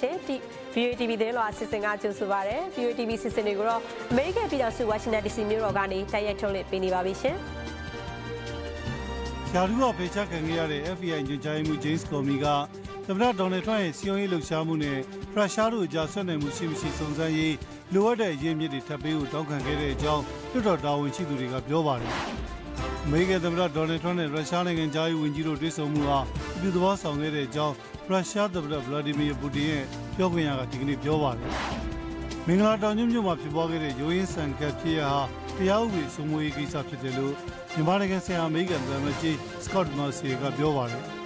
ရှင်ဒီ VUTV သတင်းလွှာအစီအစဉ်ကကြိုဆိုပါရစေ VUTV စီစဉ်တွေကိုတော့ American ပြည်တော်စု Washington DC မြို့တော်ကနေတိုက်ရိုက်ထုတ်လွှင့်ပေးနေပါပြီရှင်ရာထူးတော်ဖေချခံခဲ့ရတဲ့ FBI ညွှန်ကြားရေးမှူး James Comey ကသမ္မတဒေါ်နယ်ထရန့်ရဲ့စီယုံရေးလှုပ်ရှားမှုနဲ့ရုရှားတို့အကြားဆွေးနွေးမှုရှိမရှိစုံစမ်းရေးလိုအပ်တဲ့အရေးမြစ်တွေထပ်ပေးဖို့တောင်းခံခဲ့တဲ့အကြောင်းတွတ်တော်တာဝန်ရှိသူတွေကပြောပါတယ်အမေရိကန်သမ္မတဒေါ်နယ်ထရမ့်နဲ့ရုရှားနိုင်ငံကြားရေးဝန်ကြီးတို့တွေ့ဆုံမှုဟာအပြုသဘောဆောင်ခဲ့တဲ့အကြောင်းရုရှားသမ္မတဗလာဒီမီယာပူတင်ရဲ့ပြောခွင့်ရကဒီကနေ့ပြောပါတယ်။မင်္ဂလာတောင်ကျွန်းမြို့မှာဖြစ်ပွားခဲ့တဲ့ရိုးရင်းဆန်ကပ်ဖြစ်ရာဟာတရားဥပဒေစိုးမိုးရေးကိစ္စဖြစ်တယ်လို့မြန်မာနိုင်ငံဆိုင်ရာအမေရိကန်သမ္မတကြီးစကော့တ်မာစီကပြောပါတယ်။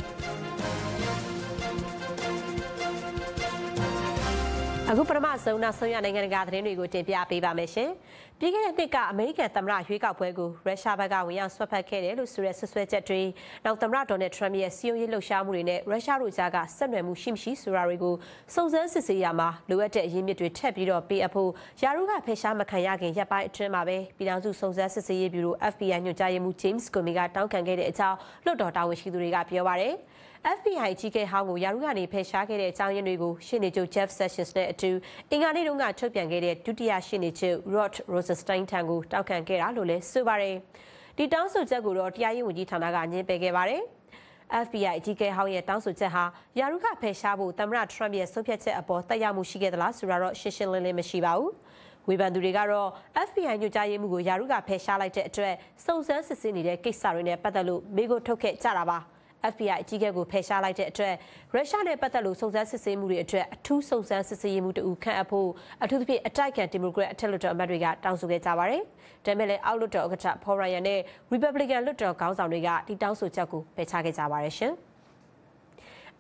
အခုပထမဆုံးနောက်ဆုံးရနိုင်ငံတကာသတင်းတွေကိုတင်ပြပေးပါမယ်ရှင်။ပြီးခဲ့တဲ့နှစ်ကအမေရိကန်သမ္မတရွေးကောက်ပွဲကိုရုရှားဘက်ကဝင်ရောက်ဆွတ်ဖက်ခဲ့တယ်လို့ဆိုတဲ့ဆွဆွဲချက်တွေနောက်သမ္မတဒေါ်နယ်ထရမ့်ရဲ့စီယုံရေးလှုပ်ရှားမှုတွေနဲ့ရုရှားတို့ကြားကဆက်နွယ်မှုရှိမရှိဆိုတာတွေကိုစုံစမ်းစစ်ဆေးရမှာလိုအပ်တဲ့အရင်းမြစ်တွေထပ်ပြီးတော့ပေးအပ်ဖို့ယာရုကဖေရှားမခံရခင်ရပ်ပိုင်းအတွင်းမှာပဲပြည်ထောင်စုစုံစမ်းစစ်ဆေးရေးဗျူရို FBI ညွှန်ကြားရေးမှူး James Comey ကတောင်းခံခဲ့တဲ့အကြောင်းလွှတ်တော်တာဝန်ရှိသူတွေကပြောပါရယ်။ FBI ကြီးကဲဟောင်းကိုယာရုကနေဖယ်ရှားခဲ့တဲ့အကြောင်းရင်းတွေကိုရှင်းနေချုပ် Jeff Sessions နဲ့အတူအင်္ဂါနေ့တုန်းကထုတ်ပြန်ခဲ့တဲ့ဒုတိယရှင်းနေချုပ် Rod Rosenstein ထံကိုတောက်ခံခဲ့တာလို့လည်းဆိုပါတယ်။ဒီတောင်းဆိုချက်ကိုတော့တရားရေးဝန်ကြီးဌာနကညင်းပယ်ခဲ့ပါတယ်။ FBI အကြီးအကဲဟောင်းရဲ့တောင်းဆိုချက်ဟာယာရုခဖယ်ရှားဖို့သမ္မတထရမ့်ရဲ့ဆုံးဖြတ်ချက်အပေါ်တက်ရောက်မှုရှိခဲ့သလားဆိုတာတော့ရှင်းရှင်းလင်းလင်းမရှိပါဘူး။ဝေဖန်သူတွေကတော့ FBI ညွှန်ကြားရေးမှုကိုယာရုကဖယ်ရှားလိုက်တဲ့အတွက်စုံစမ်းစစ်ဆေးနေတဲ့ကိစ္စတွေနဲ့ပတ်သက်လို့မေးခွန်းထုတ်ခဲ့ကြတာပါ။ FBI အကြီးအကဲကိုဖယ်ရှားလိုက်တဲ့အတွက်ရုရှားနဲ့ပတ်သက်လို့စုံစမ်းစစ်ဆေးမှုတွေအတွက်အထူးစုံစမ်းစစ်ဆေးရေးမှုတူခန့်အပ်ဖို့အထူးသဖြင့်အတိုက်ခံဒီမိုကရက်အထက်လွှတ်တော်အမတ်တွေကတောင်းဆိုခဲ့ကြပါတယ်။ဒါပေမဲ့လည်းအောက်လွှတ်တော်ဥက္ကဋ္ဌဖော်ရယန်နဲ့ Republican လွှတ်တော်ခေါင်းဆောင်တွေကဒီတောင်းဆိုချက်ကိုဖယ်ရှားခဲ့ကြပါတယ်ရှင်။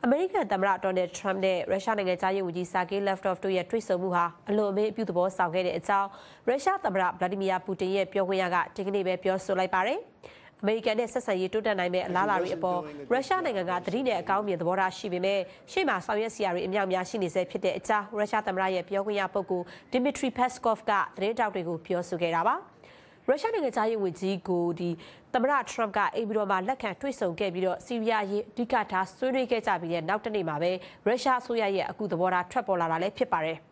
အမေရိကန်သမ္မတဒေါ်နယ်ထရမ့်နဲ့ရုရှားနိုင်ငံသားရေးဝန်ကြီးစာကေးလက်ဖ်တော့တို့ရဲ့တွေ့ဆုံမှုဟာအလွန်အမင်းအပြုသဘောဆောင်ခဲ့တဲ့အကြောင်းရုရှားသမ္မတဗလာဒီမီယာပူတင်ရဲ့ပြောခွင့်ရကဒီကနေ့ပဲပြောဆိုလိုက်ပါတယ်။အမေရိကန်နဲ့ဆက်ဆံရေးတိုးတက်နိုင်မဲ့အလားအလာတွေအပေါ်ရုရှားနိုင်ငံကသတိနဲ့အကောင်းမြင်သဘောထားရှိပေမဲ့ရှေ့မှာဆောင်ရွက်စရာတွေအများအများရှိနေဆဲဖြစ်တဲ့အကြောင်းရုရှားသမ္မတရဲ့ပြောခွင့်ရပုဂ္ဂိုလ်ဒီမီထရီပက်စကော့ဖ်ကသတင်းတောက်တွေကိုပြောဆိုခဲ့တာပါ။ရုရှားနိုင်ငံသားရေးဝန်ကြီးကိုဒီသမ္မတထရမ့်ကအိမ်ပြည်တော်မှာလက်ခံတွေ့ဆုံခဲ့ပြီးတော့ဆီးရီးယားရေးအဓိကထားဆွေးနွေးခဲ့ကြပြီးတဲ့နောက်တနေ့မှာပဲရုရှားအစိုးရရဲ့အကူသဘောထားထွက်ပေါ်လာတာလည်းဖြစ်ပါတယ်။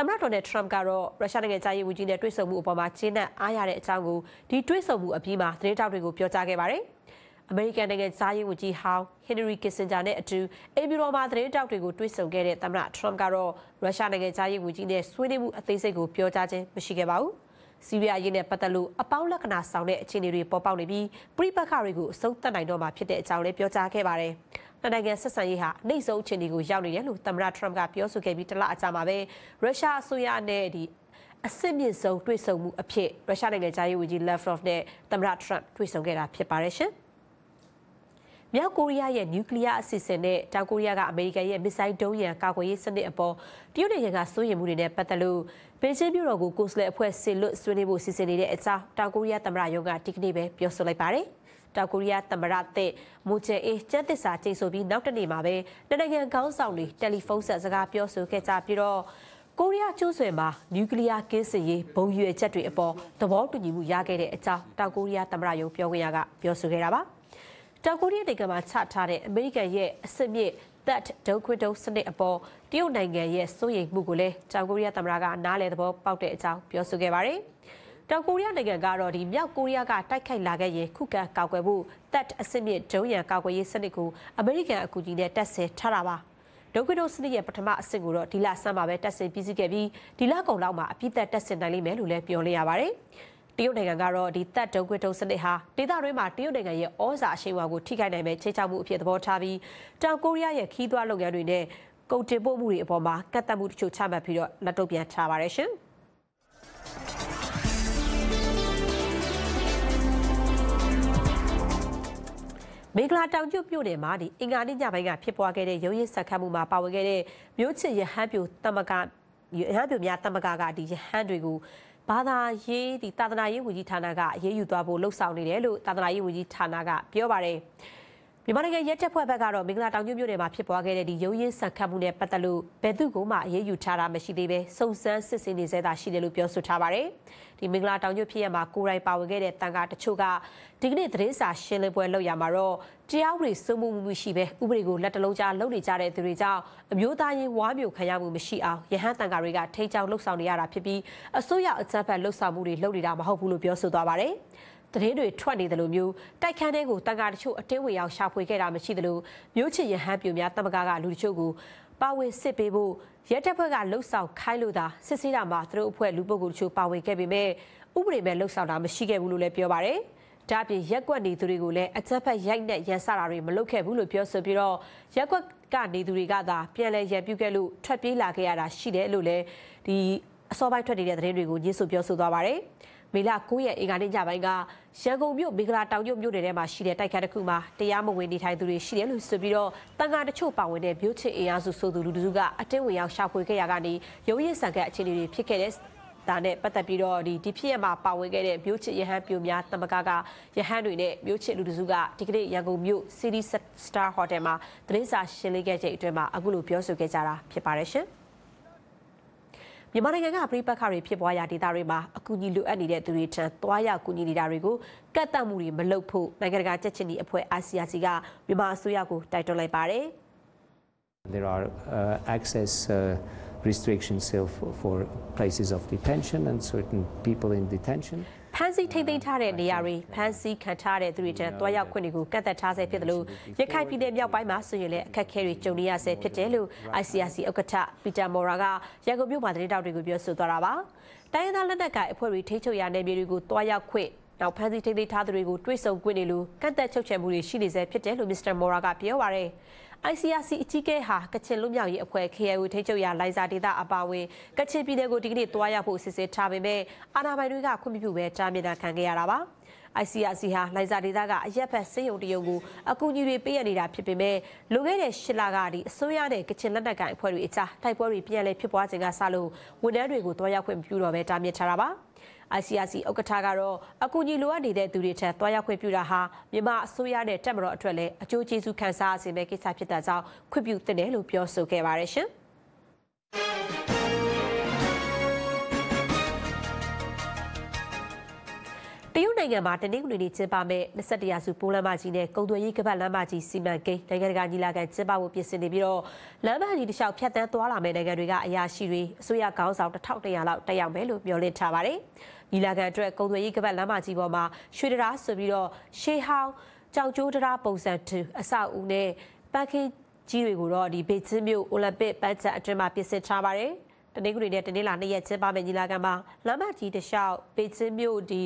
သမ္မတဒေါ်နယ်ထရမ့်ကတော့ရုရှားနိုင်ငံသားရေးဝန်ကြီးနဲ့တွေ့ဆုံမှုအပေါ်မှာကျဉ်းနှံ့အားရတဲ့အကြောင်းကိုဒီတွေ့ဆုံမှုအပြီးမှာသတင်းတောက်တွေကိုပြောကြားခဲ့ပါတယ်။အမေရိကန်နိုင်ငံသားရေးဝန်ကြီးဟောင်းဟင်နရီကစ်ဆင်ဂျာနဲ့အတူအမ်ဘီရောမှာသတင်းတောက်တွေကိုတွေ့ဆုံခဲ့တဲ့သမ္မတထရမ့်ကတော့ရုရှားနိုင်ငံသားရေးဝန်ကြီးနဲ့ဆွေးနွေးမှုအသေးစိတ်ကိုပြောကြားခြင်းမရှိခဲ့ပါဘူး။စီးရီးယားရေးနဲ့ပတ်သက်လို့အပေါင်းလက္ခဏာဆောင်တဲ့အခြေအနေတွေပေါ်ပေါက်နေပြီးပြိပက္ခတွေကိုအဆုံးသတ်နိုင်တော့မှာဖြစ်တဲ့အကြောင်းလည်းပြောကြားခဲ့ပါတယ်။နှစ်နိုင်ငံဆက်ဆံရေးဟာနှိမ့်ဆုံးအခြေအနေကိုရောက်နေတယ်လို့သမ္မတထရမ့်ကပြောဆိုခဲ့ပြီးတလအကြာမှာပဲရုရှားအစိုးရနဲ့ဒီအစစ်မြစ်ဆုံးတွေ့ဆုံမှုအဖြစ်ရုရှားနိုင်ငံသားရေးဝန်ကြီး Lavrov နဲ့သမ္မတထရမ့်တွေ့ဆုံခဲ့တာဖြစ်ပါတယ်ရှင်။မြောက်ကိုရီးယားရဲ့နျူကလ িয়ার အစီအစဉ်နဲ့တောင်ကိုရီးယားကအမေရိကန်ရဲ့မစ်ဆိုင်းဒုံးရန်ကာကွယ်ရေးစနစ်အပေါ်တရုတ်နိုင်ငံကစိုးရိမ်မှုတွေနဲ့ပတ်သက်လို့ဘေကျင်းမြို့တော်ကိုကိုယ်စားလှယ်အဖွဲ့ဆင်လွတ်ဆွေးနွေးဖို့စီစဉ်နေတဲ့အကြောင်းတောင်ကိုရီးယားသမ္မတရုံးကဒီကနေ့ပဲပြောဆိုလိုက်ပါတယ်။တောင်ကိုရီးယားသမ္မတသစ်မူချေအေးကျန်းသစ္စာကျိန်ဆိုပြီးနောက်တနေ့မှာပဲတနင်္ဂနွေခေါင်းဆောင်တွေတယ်လီဖုန်းဆက်စကားပြောဆိုခဲ့ကြပြီးတော့ကိုရီးယားကျွန်းဆွယ်မှာနျူကလ িয়ার ကင်းစင်ရေးဘုံရွယ်ချက်တွေအပေါ်သဘောတူညီမှုရခဲ့တဲ့အကြောင်းတောင်ကိုရီးယားသမ္မတရုံးပြောခွင့်ရကပြောဆိုခဲ့တာပါတောင်ကိုရီးယားနိုင်ငံမှာချထားတဲ့အမေရိကန်ရဲ့အစစ်မြစ် that ဒုခွဒုစနစ်အပေါ်တရုတ်နိုင်ငံရဲ့စိုးရိမ်မှုကိုလည်းတောင်ကိုရီးယားသမ္မတကနားလည်သဘောပေါက်တဲ့အကြောင်းပြောဆိုခဲ့ပါတယ်။တောင်ကိုရီးယားနိုင်ငံကတော့ဒီမြောက်ကိုရီးယားကတိုက်ခိုက်လာခဲ့ရင်ခုခံကာကွယ်ဖို့တပ်အစစ်မြစ်ဒုံးရန်ကာကွယ်ရေးစနစ်ကိုအမေရိကန်အကူအညီနဲ့တပ်ဆင်ထားတာပါဒုက္ခဒုစနစ်ရဲ့ပထမအဆင့်ကိုတော့ဒီလဆန်းမှာပဲတက်ဆင်ပြီးစီးခဲ့ပြီးဒီလကုန်လောက်မှာအပြည့်တက်တက်ဆင်နိုင်လိမ့်မယ်လို့လည်းပြောလိုက်ရပါတယ်တရုတ်နိုင်ငံကတော့ဒီတပ်ဒုံခွတုံစနစ်ဟာဒေသတွင်းမှာတရုတ်နိုင်ငံရဲ့ဩဇာအရှိန်အဝါကိုထိခိုက်နိုင်မဲ့ခြေချောက်မှုအဖြစ်သဘောထားပြီးတောင်ကိုရီးယားရဲ့ခီးသွွားလုပ်ငန်းတွေနဲ့ကုန်တင်ပို့မှုတွေအပေါ်မှာကန့်သတ်မှုတချို့ချမှတ်ပြီးတော့လက်တုပ်ပြန်ထားပါတယ်ရှင်။မင်္ဂလာတောင်ကျွတ်မြို့နယ်မှာဒီအင်္ဂါနေ့ညပိုင်းကဖြစ်ပွားခဲ့တဲ့ရုံးရင်းဆက်ခတ်မှုမှာပါဝင်ခဲ့တဲ့မြို့ချစ်ရဟန်းပြိုတမကရဟန်းပြိုများတမကကဒီရဟန်းတွေကိုဘာသာရေးဒီသာသနာရေးဝန်ကြီးဌာနကအရေးယူသွားဖို့လှုံ့ဆော်နေတယ်လို့သာသနာရေးဝန်ကြီးဌာနကပြောပါတယ်။မြန်မာနိုင်ငံရဲတပ်ဖွဲ့ဘက်ကတော့မင်္ဂလာတောင်ကျွမြို့နယ်မှာဖြစ်ပွားခဲ့တဲ့ဒီရုံးရင်းဆန်ခတ်မှုနဲ့ပတ်သက်လို့ဘယ်သူ့ကိုမှအရေးယူထားတာမရှိသေးပဲစုံစမ်းစစ်ဆေးနေစေတာရှိတယ်လို့ပြောဆိုထားပါတယ်။ဒီမင်္ဂလာတောင်ကျွဖြစ်ရမှာကိုရိုင်းပါဝင်ခဲ့တဲ့တန်ခါတချို့ကဒီကနေ့သတင်းစာရှင်းလင်းပွဲလုပ်ရမှာတော့တရားဥပဒေစိုးမိုးမှုမရှိပဲဥပဒေကိုလက်တလုံးကြားလုပ်နေကြတဲ့သူတွေကြောင့်အမျိုးသားရင်းဝါမျိုးခံရမှုမရှိအောင်ရဟန်းတန်ခါတွေကထိန်းချောင်းလှုပ်ဆောင်နေရတာဖြစ်ပြီးအစိုးရအကြမ်းဖက်လှုပ်ဆောင်မှုတွေလုပ်နေတာမဟုတ်ဘူးလို့ပြောဆိုသွားပါတယ်။သတင်းတွေထွက်နေတယ်လို့မျိုးတိုက်ခန်းတွေကိုတန်ကာတချို့အတင်းဝင်ရောက်ရှာဖွေခဲ့တာမရှိတယ်လို့မျိုးချစ်ရဟန်းပြူများတမကာကလူတချို့ကိုပါဝင်စစ်ပေးဖို့ရဲတပ်ဖွဲ့ကလှုပ်ဆောင်ခိုင်းလို့သာစစ်ဆေးတာမှာသူတို့အဖွဲ့လူပုဂ္ဂိုလ်တချို့ပါဝင်ခဲ့ပေမဲ့ဥပဒေမဲ့လှုပ်ဆောင်တာမရှိခဲ့ဘူးလို့လည်းပြောပါရယ်ဒါပြင်ရက်ွက်နေသူတွေကိုလည်းအကြက်ဖက်ရိုက်နဲ့ရန်စတာတွေမလုပ်ခဲ့ဘူးလို့ပြောဆိုပြီးတော့ရက်ွက်ကနေသူတွေကသာပြန်လဲရန်ပြုတ်ခဲ့လို့ထွက်ပြေးလာခဲ့ရတာရှိတယ်လို့လည်းဒီအစောပိုင်းထွက်နေတဲ့သတင်းတွေကိုညှင်းဆိုပြောဆိုသွားပါရယ်။မေလ9ရက်အင်္ဂါနေ့ညပိုင်းကရန်ကုန်မြို့မင်္ဂလာတောင်ညွတ်မြို့နယ်ထဲမှာရှိတဲ့တိုက်ခတ်တစ်ခုမှာတရားမဝင်နေထိုင်သူတွေရှိတယ်လို့ဆိုပြီးတော့တန်ခါတချို့ပါဝင်တဲ့မြို့ချစ်အင်အားစုဆိုသူလူလူကအတင်းဝင်ရောက်ရှာဖွေခဲ့ရကနေရုံးရည်ဆန်ကအခြေအနေတွေဖြစ်ခဲ့တဲ့ဒါနဲ့ပတ်သက်ပြီးတော့ဒီဒီဖြစ်ရမှာပါဝင်ခဲ့တဲ့မြို့ချစ်ရဟန်းပြိုများတမကကရဟန်းတွေနဲ့မြို့ချစ်လူတစုကဒီကနေ့ရန်ကုန်မြို့ City Star Hotel မှာသတင်းစာရှင်းလင်းခဲ့ချိန်အတွင်းမှာအခုလိုပြောဆိုခဲ့ကြတာဖြစ်ပါတယ်ရှင်။မြန်မာနိုင်ငံကပြည်ပခါတွေဖြစ်ပွားရာဒေသတွေမှာအကူအညီလိုအပ်နေတဲ့သူတွေထံသွားရောက်ကူညီနေတာတွေကိုကတ်တတ်မှုတွေမလုပ်ဖို့နိုင်ငံတကာချက်ချင်းဒီအဖွဲ့ ASEAN ကမြန်မာအစိုးရကိုတိုက်တွန်းလိုက်ပါတယ် There are uh, access uh, restrictions for, for places of detention and certain people in detention. ဖမ်းဆီးထိမ့်သိမ်းထားတဲ့နေရာတွေဖမ်းဆီးခံထားတဲ့သူတွေထံသွားရောက်ခွင့်တွေကိုကန့်သတ်ထားဆဲဖြစ်တယ်လို့ရခိုင်ပြည်နယ်မြောက်ပိုင်းမှာဆိုရင်လည်းအခက်အခဲတွေကြုံနေရဆဲဖြစ်တယ်လို့ ICRC ဥက္ကဋ္ဌပီတာမော်ရာကရန်ကုန်မြို့မှာသတင်းတောက်တွေကိုပြောဆိုသွားတာပါတိုင်းရင်းသားလက်နက်ကိုင်အဖွဲ့တွေထိချုပ်ရာနယ်မြေတွေကိုသွားရောက်ခွင့်နောက်ဖမ်းဆီးထိန်းသိမ်းထားသူတွေကိုတွေးဆခွင့်တွေလိုကန့်သက်ချုပ်ချယ်မှုတွေရှိနေဆဲဖြစ်တယ်လို့မစ္စတာမော်ရာကပြောပါရယ်။ ICRC အကြီးအကဲဟာကချင်လူမျိုးရေးအဖွဲ့ KIO ထိချုပ်ရာလိုင်ဇာဒေသအပါအဝင်ကချင်ပြည်နယ်ကိုဒီကနေ့သွားရောက်ဖို့စစ်ဆေးထားပေမဲ့အာဏာပိုင်တွေကခွင့်မပြုဘဲတားမြစ်တာခံခဲ့ရတာပါ။ ICRC ဟာလိုင်ဇာဒေသကအရက်ဖက်စေယုံတရုံကိုအကူအညီတွေပေးရနေတာဖြစ်ပေမဲ့လွန်ခဲ့တဲ့၈လကဒီအစိုးရနဲ့ကချင်လက်နက်ကိုင်အဖွဲ့တွေအကြားတိုက်ပွဲတွေပြန်လည်ဖြစ်ပွားခြင်းကစလို့ဝန်ထမ်းတွေကိုတွားရောက်ခွင့်မပြုတော့ဘဲတားမြစ်ထားတာပါ။ ICRC ဥက္ကဋ္ဌကတော့အကူအညီလိုအပ်နေတဲ့သူတွေထံသွားရောက်ခွင့်ပြုတာဟာမြန်မာအစိုးရနဲ့တက်မတော်အတွက်လည်းအကျိုးကျေးဇူးခံစားရစေမယ့်ကိစ္စဖြစ်တာကြောင့်ခွင့်ပြုသင့်တယ်လို့ပြောဆိုခဲ့ပါတယ်ရှင်။ရုတ်နိုင်ငံမှာတနင်္ဂနွေနေ့ကျင်းပမဲ့21ရာစုပိုးလမ်းမကြီးနဲ့ကုန်သွယ်ရေးကပတ်လမ်းမကြီးစီမံကိန်းနိုင်ငံတကာညီလာခံကျင်းပဖို့ပြင်ဆင်နေပြီးတော့လမ်းမကြီးတစ်လျှောက်ဖြတ်သန်းသွားလာမယ့်နိုင်ငံတွေကအရာရှိတွေအစိုးရခေါင်းဆောင်1100လောက် တက်ရောက်မယ်လို့မျှော်လင့်ထားပါတယ်။ညီလာခံအတွက်ကုန်သွယ်ရေးကပတ်လမ်းမကြီးပေါ်မှာရွှေတရားဆိုပြီးတော့ရှေးဟောင်းကြောက်ကျိုးတရားပုံစံတူအဆောက်အဦနဲ့ပန်းခင်းကြီးတွေကိုတော့ဒီဘေကျင်းမြို့အိုလံပစ်ပန်းချံအတွင်းမှာပြင်ဆင်ထားပါတယ်။တနင်္ဂနွေနဲ့တနင်္လာနေ့ရက်ကျင်းပမယ့်ညီလာခံမှာလမ်းမကြီးတစ်လျှောက်ဘေကျင်းမြို့ဒီ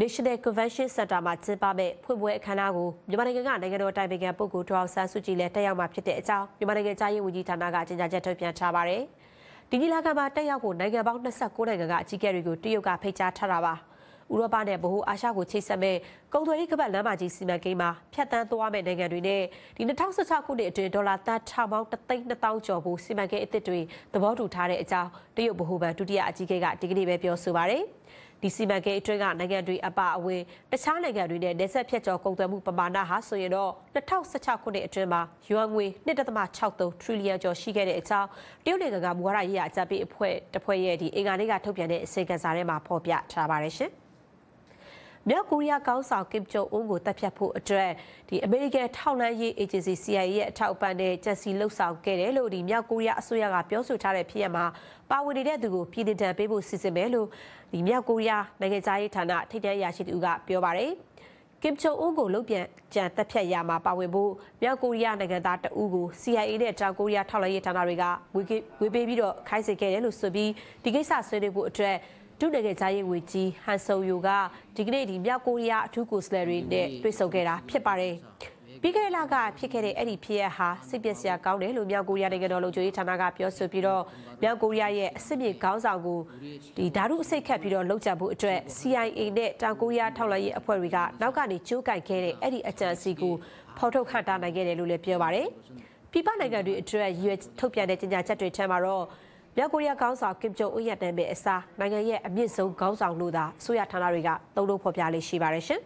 National Convention Center မှာကျင်းပမဲ့ဖွင့်ပွဲအခမ်းအနားကိုမြန်မာနိုင်ငံကနိုင်ငံတော်တိုင်ပင်ခံပုဂ္ဂိုလ်ဒေါက်ဆန်းစုကြည်လည်းတက်ရောက်မှာဖြစ်တဲ့အကြောင်းမြန်မာနိုင်ငံကြားရေးဝန်ကြီးဌာနကကြေညာချက်ထုတ်ပြန်ထားပါတယ်။ဒီညီလာခံမှာတက်ရောက်ဖို့နိုင်ငံပေါင်း29နိုင်ငံကအကြီးအကဲတွေကိုတရုတ်ကဖိတ်ကြားထားတာပါ။ဥရောပနဲ့ဗဟိုအာရှကိုချိတ်ဆက်မဲ့ကုန်သွယ်ရေးကပတ်လမ်းမကြီးစီမံကိန်းမှာဖြတ်သန်းသွားမဲ့နိုင်ငံတွေနဲ့ဒီ2016ခုနှစ်အတွင်းဒေါ်လာသန်းထောင်ပေါင်း3,200ကျော်ဖို့စီမံကိန်းအသစ်တွေသဘောတူထားတဲ့အကြောင်းတရုတ်ဗဟိုဘဏ်ဒုတိယအကြီးအကဲကဒီကနေ့ပဲပြောဆိုပါတယ်။ဒီစီမံကိန်းအတွင်းကနိုင်ငံတွေအပါအဝင်တခြားနိုင်ငံတွေနဲ့နေဆက်ဖြတ်ကျော်ကုန်သွယ်မှုပမာဏဟာဆိုရင်တော့2016ခုနှစ်အတွင်းမှာယွမ်ငွေ1.63ထရီလီယံကျော်ရှိခဲ့တဲ့အကြောင်းတရုတ်နိုင်ငံကမူဝါဒရေးရာအကြံပေးအဖွဲ့တစ်ဖွဲ့ရဲ့ဒီအင်္ဂါနေ့ကထုတ်ပြန်တဲ့အစီအကံစာထဲမှာဖော်ပြထားပါတယ်ရှင်။မြောက်ကိုရီးယားကောင်းဆောင်ကစ်ဂျုံအွန်းကိုတပ်ဖြတ်ဖို့အတွက်ဒီအမေရိကန်ထောက်လှမ်းရေး agency CIA ရဲ့အထောက်အပံ့နဲ့ကြက်စီလှုပ်ဆောင်ခဲ့တယ်လို့ဒီမြောက်ကိုရီးယားအစိုးရကပြောဆိုထားတဲ့ဖြစ်ရပ်မှာပါဝင်နေတဲ့သူကိုပြည်ထောင်ပေးဖို့စီစဉ်မယ်လို့ဒီမြောက်ကိုရီးယားနိုင်ငံသားရေးဌာနထိပ်တန်းရာရှိသူကပြောပါတယ်ကင်ချိုအုပ်ကိုလုံပြန်ကြံတက်ဖြတ်ရမှာပါဝင်ဖို့မြောက်ကိုရီးယားနိုင်ငံသားတအူးကို CIA နဲ့တောင်ကိုရီးယားထောက်လှမ်းရေးဌာနတွေကငွေပေးပြီးတော့ခိုင်းစေခဲ့တယ်လို့ဆိုပြီးဒီကိစ္စဆွေးနွေးဖို့အတွက်ဒုနိုင်ငံခြားရေးဝန်ကြီးဟန်ဆုံယိုကဒီကနေ့ဒီမြောက်ကိုရီးယားအထူးကိုယ်စားလှယ်တွေနဲ့တွေ့ဆုံခဲ့တာဖြစ်ပါတယ်။ပြီးခဲ့တဲ့လကဖြစ်ခဲ့တဲ့အဲ့ဒီဖြစ်ရပ်ဟာစိတ်ပျက်စရာကောင်းတယ်လို့မြောက်ကိုရီးယားနိုင်ငံတော်လုံခြုံရေးဌာနကပြောဆိုပြီးတော့မြောက်ကိုရီးယားရဲ့အစစ်မြေခေါင်းဆောင်ကိုဒီဓာတုအစိတ်ခတ်ပြီးတော့လှုပ်ကြဖို့အတွက် CIA နဲ့တောင်ကိုရီးယားထောက်လှမ်းရေးအဖွဲ့တွေကနောက်ကနေကြိုးကင်ခဲ့တဲ့အဲ့ဒီအကြံစီကိုဖော်ထုတ်ခန့်တားနိုင်ခဲ့တယ်လို့လည်းပြောပါတယ်။ပြည်ပနိုင်ငံတွေအတွက်ရွေးထုတ်ပြန်တဲ့ကြေညာချက်တွေထဲမှာတော့မြောက်ကိုရီးယားခေါင်းဆောင်ကင်ဂျုံအွန်းရဲ့နာမည်အစားနိုင်ငံရဲ့အမြင့်ဆုံးခေါင်းဆောင်လို့သာအစိုးရဌာနတွေကသုံးလို့ဖော်ပြလေးရှိပါတယ်ရှင်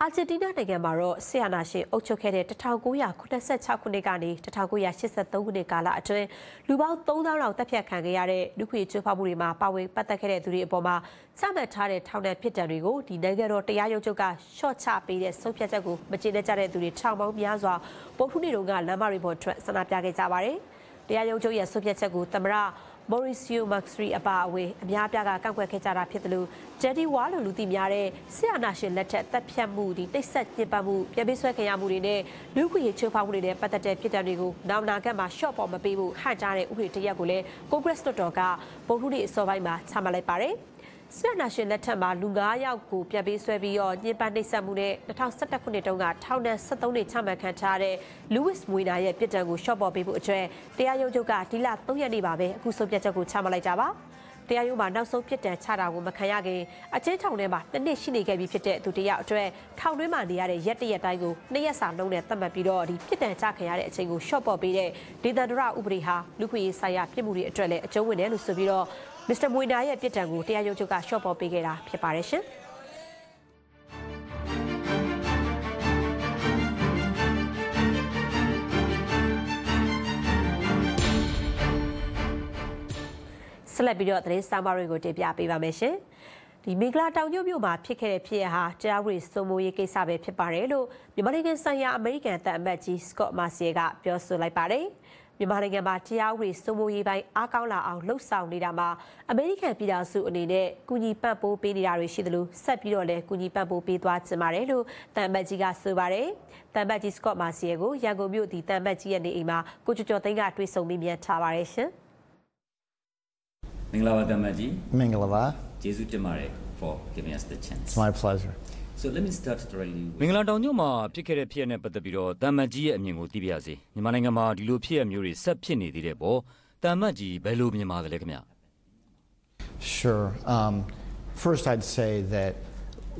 အာဂျင်တီးနားနိုင်ငံမှာတော့ဆီယနာရှင်အုပ်ချုပ်ခဲ့တဲ့1986ခုနှစ်ကနေ1983ခုနှစ်ကာလအတွင်းလူပေါင်း3000လောက်တပ်ဖြတ်ခံခဲ့ရတဲ့လူခွေချိုးဖောက်မှုတွေမှာပါဝင်ပတ်သက်ခဲ့တဲ့သူတွေအပေါ်မှာစမှတ်ထားတဲ့ထောင်ဒဏ်ဖြစ်တံတွေကိုဒီနိုင်ငံတော်တရားရုံးချုပ်ကရှော့ချပေးတဲ့ဆုံးဖြတ်ချက်ကိုမကျေနပ်ကြတဲ့သူတွေထောင်ပေါင်းများစွာပုံထုနေတုန်းကလမ်းမတွေပေါ်ထွက်ဆန္ဒပြခဲ့ကြပါတယ်။တရားရုံးချုပ်ရဲ့ဆွဖြတ်ချက်ကိုသမ္မတဘော်ရီစီယိုမက်စရီအပါအဝင်အများပြားကကောက်ွက်ခဲ့ကြတာဖြစ်တယ်လို့ဂျက်ဒီဝါလို့လူသိများတဲ့ဆရာနာရှင်လက်ထက်တပ်ဖြတ်မှုဒီတိတ်ဆက်ညစ်ပတ်မှုပြပိဆွဲခံရမှုတွေနဲ့လူခွေချိုးဖောက်မှုတွေနဲ့ပတ်သက်တဲ့ဖြစ်တဲ့တွေကိုနောက်နာကတ်မှာရှော့ပေါ်မပေးဖို့ဟန့်ကြားတဲ့ဥပဒေတရက်ကိုလည်းကွန်ဂရက်လွှတ်တော်ကပုံထုတွေအစောပိုင်းမှာချမှတ်လိုက်ပါတယ်။ဆက်နာရှင်လက်ထက်မှာလူ9ယောက်ကိုပြတ်ပေးဆွဲပြီးတော့ညှဉ်းပန်းနှိပ်စက်မှုနဲ့2017ခုနှစ်တုန်းကထောင်ဒဏ်73နှစ်ချမှတ်ခံထားတဲ့ Louis Moina ရဲ့ပြစ်ဒဏ်ကိုရှော့ပေါ်ပေးဖို့အတွက်တရားရုံးချုပ်ကဒီလ3ရက်နေ့ပါပဲအခုဆုံးဖြတ်ချက်ကိုချမှတ်လိုက်ကြပါတရားရုံးမှာနောက်ဆုံးပြစ်ဒဏ်ချတာကိုမခံရခင်အချင်းထောင်ထဲမှာနှစ်နှစ်ရှိနေခဲ့ပြီဖြစ်တဲ့သူတယောက်အတွက်ထောင်တွင်းမှာနေရတဲ့ရက်တရက်တိုင်းကိုနှစ်ရက်စာလုံးနဲ့သတ်မှတ်ပြီးတော့ဒီပြစ်ဒဏ်ချခံရတဲ့အချိန်ကိုရှော့ပေါ်ပေးတဲ့ဒေသန္တရဥပဒေဟာလူခွင့်ရေးဆိုင်ရာပြစ်မှုတွေအတွက်လည်းအကျုံးဝင်တယ်လို့ဆိုပြီးတော့မစ္စတာမွေနာရဲ့ပြစ်ဒဏ်ကိုတရားရုံးချုပ်ကရှော့ပေါ်ပေးခဲ့တာဖြစ်ပါတယ်ရှင်။ဆက်လက်ပြီးတော့သတင်းစာမတွေကိုတင်ပြပေးပါမယ်ရှင်။ဒီမင်္ဂလာတောင်ကျွမြို့မှာဖြစ်ခဲ့တဲ့ဖြစ်ရပ်ဟာတရားဝင်စုံမိုးရေးကိစ္စပဲဖြစ်ပါတယ်လို့မြန်မာနိုင်ငံဆိုင်ရာအမေရိကန်တပ်အမတ်ကြီးစကော့မာစီကပြောဆိုလိုက်ပါတယ်။မြန်မာနိုင်ငံမှာတရားဥပဒေစိုးမိုးရေးပိုင်းအားကောင်းလာအောင်လှုပ်ဆောင်နေတာမှာအမေရိကန်ပြည်ထောင်စုအနေနဲ့ကူညီပံ့ပိုးပေးနေတာတွေရှိသလိုဆက်ပြီးတော့လည်းကူညီပံ့ပိုးပေးသွားချင်ပါတယ်လို့တန်ဘတ်ကြီးကဆိုပါတယ်။တန်ဘတ်ကြီးစကော့မာစီယေကိုရန်ကုန်မြို့ဒီတန်ဘတ်ကြီးရဲ့နေအိမ်မှာကိုကျော်ကျော်သိန်းကတွေ့ဆုံမိမြန်ထားပါတယ်ရှင်။မင်္ဂလာပါတန်ဘတ်ကြီး။မင်္ဂလာပါ။ကျေးဇူးတင်ပါတယ် for giving us the chance. It's my pleasure. So let me start directly with မင်္ဂလာတောင်ညွန့်မှာဖြစ်ခဲ့တဲ့ဖြစ်ရပ်နဲ့ပတ်သက်ပြီးတော့တာမတ်ကြီးရဲ့အမြင်ကိုသိပါရစေ။မြန်မာနိုင်ငံမှာဒီလိုဖြစ်ရပ်မျိုးတွေဆက်ဖြစ်နေသေးတဲ့ပေါ့။တာမတ်ကြီးဘယ်လိုမြင်ပါသလဲခင်ဗျ။ Sure. Um first I'd say that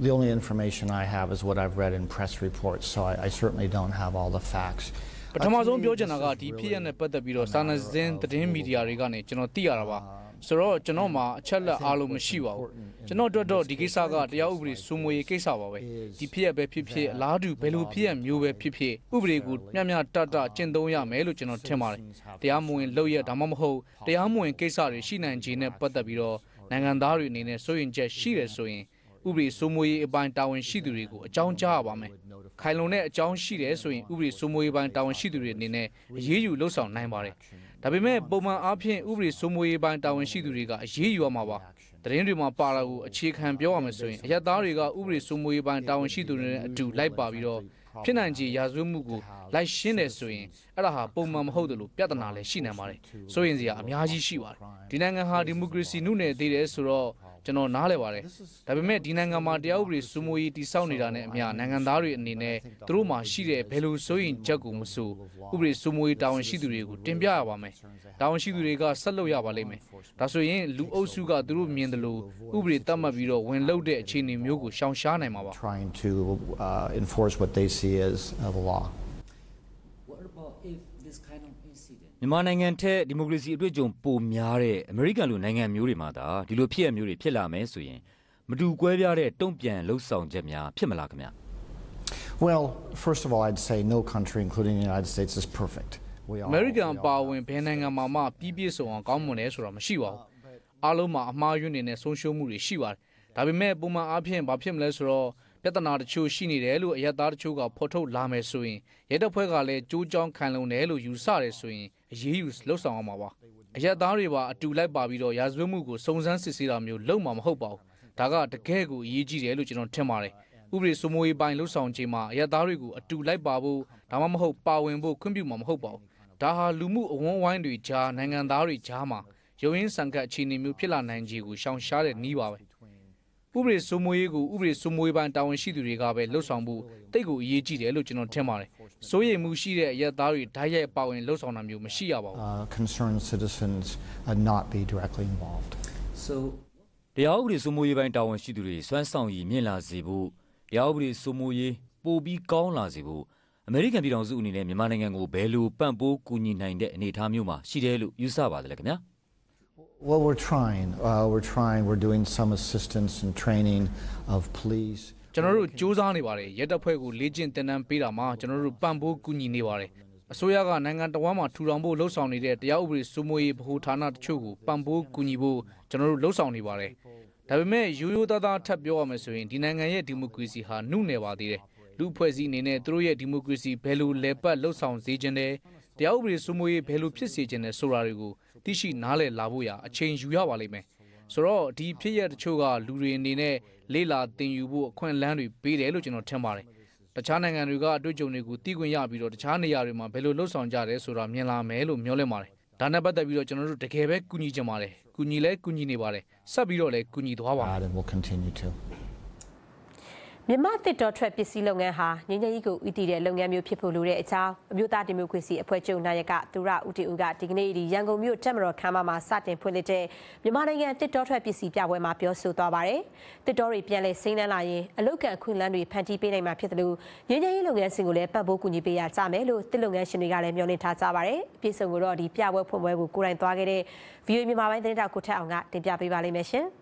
the only information I have is what I've read in press reports, so I, I certainly don't have all the facts. ပထမဆုံးပြောချင်တာကဒီဖြစ်ရပ်နဲ့ပတ်သက်ပြီးတော့စာနယ်ဇင်းသတင်းမီဒီယာတွေကနေကျွန်တော်သိရတာပါ။ဆိုတော့ကျွန်တော်မှာအချက်လက်အားလုံးမရှိပါဘူးကျွန်တော်တို့တော့ဒီကိစ္စကတရားဥပဒေစိုးမိုးရေးကိစ္စပါပဲဒီဖြစ်ရပဲဖြစ်ဖြစ်အလားတူဘယ်လိုဖြစ်ရမျိုးပဲဖြစ်ဖြစ်ဥပဒေကိုမျှမျှတတကျင့်သုံးရမယ်လို့ကျွန်တော်ထင်ပါတယ်တရားမဝင်လုပ်ရဒါမှမဟုတ်တရားမဝင်ကိစ္စတွေရှိနိုင်ခြင်းနဲ့ပတ်သက်ပြီးတော့နိုင်ငံသားတွေအနေနဲ့စိုးရင်ချက်ရှိတယ်ဆိုရင်ဥပဒေစိုးမိုးရေးအပိုင်းတာဝန်ရှိသူတွေကိုအကြောင်းကြားရပါမယ်။ခိုင်လုံတဲ့အကြောင်းရှိတယ်ဆိုရင်ဥပဒေစိုးမိုးရေးပိုင်းတာဝန်ရှိသူတွေအနေနဲ့အရေးယူလှုပ်ဆောင်နိုင်ပါတယ်ဒါပေမဲ့ပုံမှန်အားဖြင့်ဥပဒေစိုးမိုးရေးပိုင်းတာဝန်ရှိသူတွေကအရေးယူရမှာပါ။တရင်တွေမှာပါလာကိုအခြေခံပြောရမယ်ဆိုရင်အရက်သားတွေကဥပဒေစိုးမိုးရေးပိုင်းတာဝန်ရှိသူတွေနဲ့အတူလိုက်ပါပြီးတော့ဖြစ်နိုင်ခြေရာဇဝတ်မှုကိုလိုက်ရှင်းတယ်ဆိုရင်အဲ့ဒါဟာပုံမှန်မဟုတ်တယ်လို့ပြဿနာလည်းရှိနေပါတယ်။စိုးရင်စရာအများကြီးရှိပါတယ်။ဒီနိုင်ငံဟာဒီမိုကရေစီနုနယ်သေးတယ်ဆိုတော့ကျွန်တော်နားလည်ပါတယ်ဒါပေမဲ့ဒီနိုင်ငံမှာတရားဥပဒေစိုးမိုးရေးတည်ဆောက်နေတာနဲ့အမျှနိုင်ငံသားတွေအနေနဲ့သူတို့မှာရှိတဲ့ဘယ်လိုစိုးရင်ချက်ကိုမဆိုဥပဒေစိုးမိုးရေးတာဝန်ရှိသူတွေကိုတင်ပြရပါမယ်တာဝန်ရှိသူတွေကဆက်လုပ်ရပါလိမ့်မယ်ဒါဆိုရင်လူအုပ်စုကသူတို့မြင်တယ်လို့ဥပဒေသတ်မှတ်ပြီးတော့ဝင်လုပ်တဲ့အခြေအနေမျိုးကိုရှောင်ရှားနိုင်မှာပါ trying to enforce what they see as the law မြန်မာနိုင်ငံထက်ဒီမိုကရေစီအတွေ့အကြုံပိုများတဲ့အမေရိကန်လိုနိုင်ငံမျိုးတွေမှာသာဒီလိုဖြစ်ရပ်မျိုးတွေဖြစ်လာမယ်ဆိုရင်မတူကွဲပြားတဲ့တုံ့ပြန်လုပ်ဆောင်ချက်များဖြစ်မလားခင်ဗျ။ Well, first of all, I'd say no country, including the United States, is perfect. အမေရိကန်ပါဝင်ဘယ်နိုင်ငံမှာမှပြည့်ပြည့်စုံအောင်ကောင်းမွန်တယ်ဆိုတာမရှိပါဘူး။အားလုံးမှာအမှားယွင်းနေတဲ့ဆုံးရှုံးမှုတွေရှိပါတယ်။ဒါပေမဲ့ပုံမှန်အားဖြင့်ဘာဖြစ်မလဲဆိုတော့ပြဿနာတချို့ရှိနေတယ်လို့အရက်သားတချို့ကဖော်ထုတ်လာမယ်ဆိုရင်ရဲတပ်ဖွဲ့ကလည်းကြိုးကြောင်းခံလုံတယ်လို့ယူဆတယ်ဆိုရင်အရေးယူလှုပ်ဆောင်အောင်ပါပါအရက်သားတွေပါအတူလိုက်ပါပြီးတော့ရာဇဝတ်မှုကိုစုံစမ်းစစ်ဆေးတာမျိုးလုပ်မှာမဟုတ်ပါဘူးဒါကတကယ်ကိုအရေးကြီးတယ်လို့ကျွန်တော်ထင်ပါတယ်ဥပဒေစိုးမိုးရေးပိုင်းလှုပ်ဆောင်ခြင်းမှာအရက်သားတွေကိုအတူလိုက်ပါဖို့ဒါမှမဟုတ်ပါဝင်ဖို့ခွင့်ပြုမှာမဟုတ်ပါဘူးဒါဟာလူမှုအဝန်းဝိုင်းတွေကြားနိုင်ငံသားတွေကြားမှာရုံရင်းစံကပ်အခြေအနေမျိုးဖြစ်လာနိုင်ခြေကိုရှောင်ရှားတဲ့နည်းပါပဲဥပဒေစိုးမိုးရေးကိုဥပဒေစိုးမိုးရေးပိုင်းတာဝန်ရှိသူတွေကပဲလှုပ်ဆောင်မှုတိတ်ကိုအရေးကြီးတယ်လို့ကျွန်တော်ထင်ပါတယ်။စိုးရိမ်မှုရှိတဲ့အရက်သားတွေဓာတ်ရိုက်ပါဝင်လှုပ်ဆောင်တာမျိုးမရှိရပါဘူး။ Concerned citizens are not be directly involved. So တရားဥပဒေစိုးမိုးရေးပိုင်းတာဝန်ရှိသူတွေစွမ်းဆောင်ရည်မြင့်လာစေဖို့တရားဥပဒေစိုးမိုးရေးပိုပြီးကောင်းလာစေဖို့အမေရိကန်ပြည်ထောင်စုအနေနဲ့မြန်မာနိုင်ငံကိုဘယ်လိုပံ့ပိုးကူညီနိုင်တဲ့အနေအထားမျိုးမှာရှိတယ်လို့ယူဆပါတယ်ခင်ဗျာ။ Well, we're trying. Uh, we're trying. We're doing some assistance and training of police. ကျွန်တော်တို့စူးစမ်းနေပါတယ်ရဲတပ်ဖွဲ့ကိုလေ့ကျင့်သင်တန်းပေးတာမှာကျွန်တော်တို့ပံ့ပိုးကူညီနေပါတယ်အစိုးရကနိုင်ငံတော်ဝန်မှထူထောင်ဖို့လှုံ့ဆော်နေတဲ့တရားဥပဒေစိုးမိုးရေးဗဟိုဌာနတချို့ကိုပံ့ပိုးကူညီဖို့ကျွန်တော်တို့လှုံ့ဆော်နေပါတယ်ဒါပေမဲ့ရိုးရိုးသားသားထပ်ပြောရမယ်ဆိုရင်ဒီနိုင်ငံရဲ့ဒီမိုကရေစီဟာနှုတ်နယ်ပါသေးတယ်လူဖွဲ့စည်းအနေနဲ့သူတို့ရဲ့ဒီမိုကရေစီဘယ်လိုလဲပတ်လှုံ့ဆော်စေချင်တယ်တရားဥပဒေစိုးမိုးရေးဘယ်လိုဖြစ်စေချင်တယ်ဆိုတာတွေကိုသိရှိနားလည်လာဖို့ရာအချိန်ယူရပါလိမ့်မယ်ဆိုတော့ဒီဖြစ်ရတချို့ကလူတွေအနေနဲ့လေ့လာသင်ယူဖို့အခွင့်အလမ်းတွေပေးတယ်လို့ကျွန်တော်ထင်ပါတယ်တခြားနိုင်ငံတွေကအတွေ့အကြုံတွေကိုသိခွင့်ရပြီးတော့တခြားနေရာတွေမှာဘယ်လိုလှုပ်ဆောင်ကြတယ်ဆိုတာမြင်လာမယ်လို့မျှော်လင့်ပါတယ်ဒါနဲ့ပတ်သက်ပြီးတော့ကျွန်တော်တို့တကယ်ပဲကူညီကြပါတယ်ကူညီလဲကူညီနေပါတယ်ဆက်ပြီးတော့လဲကူညီသွားပါမြမသစ်တော်ထွက်ပစ္စည်းလုပ်ငန်းဟာငြိမ်းချမ်းရေးကိုဦးတည်တဲ့လုပ်ငန်းမျိုးဖြစ်ဖို့လိုတဲ့အကြောင်းအမျိုးသားဒီမိုကရေစီအဖွဲ့ချုပ်နာယကသူရဦးတီဦးကဒီကနေ့ဒီရန်ကုန်မြို့တက်မတော်ခမ်းမမှာစတင်ဖွင့်လှစ်တဲ့မြန်မာနိုင်ငံသစ်တော်ထွက်ပစ္စည်းပြပွဲမှာပြောဆိုသွားပါတယ်။သစ်တော်တွေပြန်လည်စိမ်းလန်းလာရင်အလုတ်ကန်ခွင့်လန်းတွေဖန်တီးပေးနိုင်မှာဖြစ်တယ်လို့ငြိမ်းချမ်းရေးလုပ်ငန်းစဉ်ကိုလည်းပတ်ပိုးကူညီပေးရကြမယ်လို့သစ်လုပ်ငန်းရှင်တွေကလည်းမျှော်လင့်ထားကြပါတယ်။ပြည်စုံကိုတော့ဒီပြပွဲဖွင့်ပွဲကိုကိုယ်တိုင်သွားခဲ့တဲ့ VOA မြန်မာပိုင်းသတင်းတောက်ကိုထက်အောင်ကတင်ပြပေးပါလိမ့်မယ်ရှင်။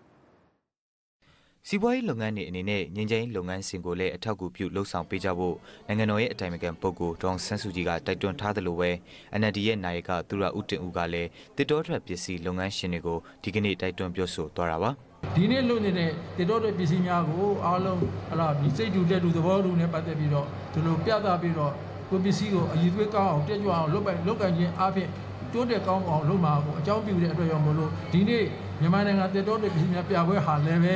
စီးပွားရေးလုပ်ငန်းတွေအနေနဲ့ငြိမ်းချမ်းရေးလုပ်ငန်းစဉ်ကိုလည်းအထောက်အကူပြုလှုပ်ဆောင်ပေးကြဖို့နိုင်ငံတော်ရဲ့အတိုင်ပင်ခံပုဂ္ဂိုလ်ဒေါန်ဆန်းစုကြည်ကတိုက်တွန်းထားသလိုပဲ NLD ရဲ့နိုင်ကသူရဦးတင်ဦးကလည်းတစ်တော်ထွက်ပစ္စည်းလုပ်ငန်းရှင်တွေကိုဒီကနေ့တိုက်တွန်းပြောဆိုသွားတာပါဒီနေ့လွတ်နေတဲ့တစ်တော်ထွက်ပစ္စည်းများကိုအားလုံးဟလာဒီစိတ်တူတဲ့လူသဘောတူနဲ့ပတ်သက်ပြီးတော့ဒီလိုပြသပြီးတော့ကိုပစ္စည်းကိုအည်သွေးကောင်းအောင်တက်ကြွအောင်လုပ်ပိုင်လုပ်ကိုင်ခြင်းအပြင်တိုးတက်ကောင်းအောင်လုပ်မှာကိုအကြောင်းပြုတဲ့အတွက်ရောမလို့ဒီနေ့မြန်မာနိုင်ငံတစ်တော်ထွက်ပစ္စည်းများပြပွဲဟာလည်းပဲ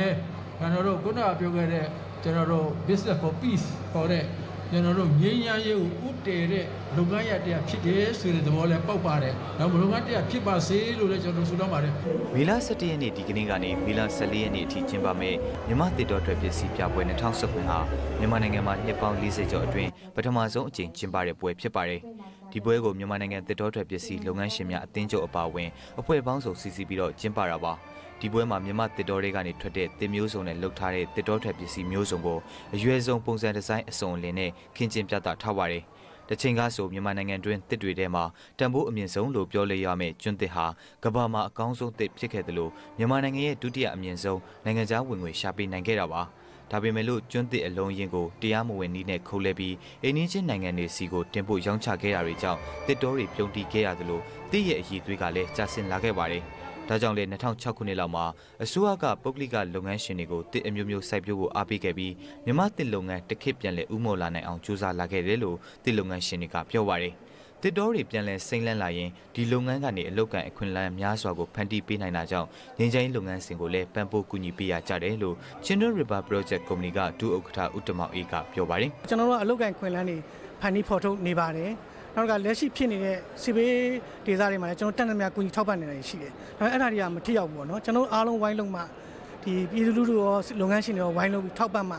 ကျွန်တော်တို့ခုနကပြောခဲ့တဲ့ကျွန်တော်တို့ business for peace ခေါ်တဲ့ကျွန်တော်တို့ငြိမ်းချမ်းရေးကိုဥတည်တဲ့လုပ်ငန်းရတရားဖြစ်တယ်ဆိုတဲ့သဘောလဲပေါက်ပါတယ်။နောက်လုပ်ငန်းတရားဖြစ်ပါစေလို့လည်းကျွန်တော်ဆုတောင်းပါတယ်။မေလ17ရက်နေ့ဒီကနေ့ကနေမေလ14ရက်နေ့အထိကျင်းပမယ်မြန်မာတစ်တော်အတွက်ပြည်စီပြပွဲ2019ဟာမြန်မာနိုင်ငံမှာနှစ်ပေါင်း40ကျော်အတွင်းပထမဆုံးအကြိမ်ကျင်းပတဲ့ပွဲဖြစ်ပါတယ်။ဒီပွဲကိုမြန်မာနိုင်ငံတစ်တော်အတွက်ပြည်စီလုပ်ငန်းရှင်များအသင်းချုပ်အပါအဝင်အဖွဲ့အပေါင်းစုစီစီပြီးတော့ကျင်းပတာပါ။ဒီပွဲမှာမြန်မာတစ်တော်တွေကနေထွက်တဲ့တင်မျိုးစုံနဲ့လှုပ်ထားတဲ့တစ်တော်ထွက်ပစ္စည်းမျိုးစုံကိုအရွယ်ဆုံးပုံစံဒီဇိုင်းအစုံအလင်နဲ့ခင်းကျင်းပြသထားပါတယ်တချိန်ကဆိုမြန်မာနိုင်ငံတွင်တစ်တွေထဲမှာတန်ဖိုးအမြင့်ဆုံးလို့ပြောလို့ရမယ့်ကျွန်းတစ်ဟာကမ္ဘာမှာအကောင်းဆုံးတစ်ဖြစ်ခဲ့တယ်လို့မြန်မာနိုင်ငံရဲ့ဒုတိယအမြင့်ဆုံးနိုင်ငံခြားဝင်ငွေရှာပေးနိုင်ခဲ့တာပါဒါပေမဲ့လို့ကျွန်းတစ်အလုံးရင်ကိုတရားမဝင်နည်းနဲ့ခုတ်လဲပြီးအိန္ဒိချင်းနိုင်ငံတွေစီကိုတင်ပို့ရောင်းချခဲ့တာတွေကြောင့်တစ်တော်တွေပြုံတီးခဲ့ရတယ်လို့တစ်ရဲ့အည်သွေးကလည်းကျဆင်းလာခဲ့ပါတယ်။ဒါကြောင့်လေ2006ခုနှစ်လောက်မှာအစိုးရကပုဂ္ဂလိကလုပ်ငန်းရှင်တွေကိုတစ်အမျိုးမျိုးစိုက်ပျိုးဖို့အားပေးခဲ့ပြီးမြမတစ်လုပ်ငန်းတစ်ခေတ်ပြန်လည်ဥမော်လာနိုင်အောင်ကြိုးစားလာခဲ့တယ်လို့တစ်လုပ်ငန်းရှင်တွေကပြောပါတယ်တစ်တော်တွေပြန်လည်စိမ့်လန်းလာရင်ဒီလုပ်ငန်းကနေအလုပ်ကန်အခွင့်အလမ်းများစွာကိုဖန်တီးပေးနိုင်တာကြောင့်ငင်းချိုင်းလုပ်ငန်းစဉ်ကိုလည်းပံ့ပိုးကူညီပေးရကြတယ်လို့ Chindon River Project Company ကဒုဥက္ကဋ္ဌဦးတမောင်အေးကပြောပါတယ်ကျွန်တော်တို့ကအလုပ်ကန်ခွင့်လန်းတွေဖန်တီးဖော်ထုတ်နေပါတယ်နောက်တစ်ခါလက်ရှိဖြစ်နေတဲ့စီဘေးဒေသတွေမှာလည်းကျွန်တော်တက်နေများကူညီထောက်ပံ့နေတာရှိတယ်။ဒါပေမဲ့အဲ့ဒါတွေကမထိရောက်ဘူးပေါ့နော်။ကျွန်တော်အားလုံးဝိုင်းလုံးမှဒီပြည်သူလူထုရောလုပ်ငန်းရှင်တွေရောဝိုင်းလုံးပြီးထောက်ပံ့မှ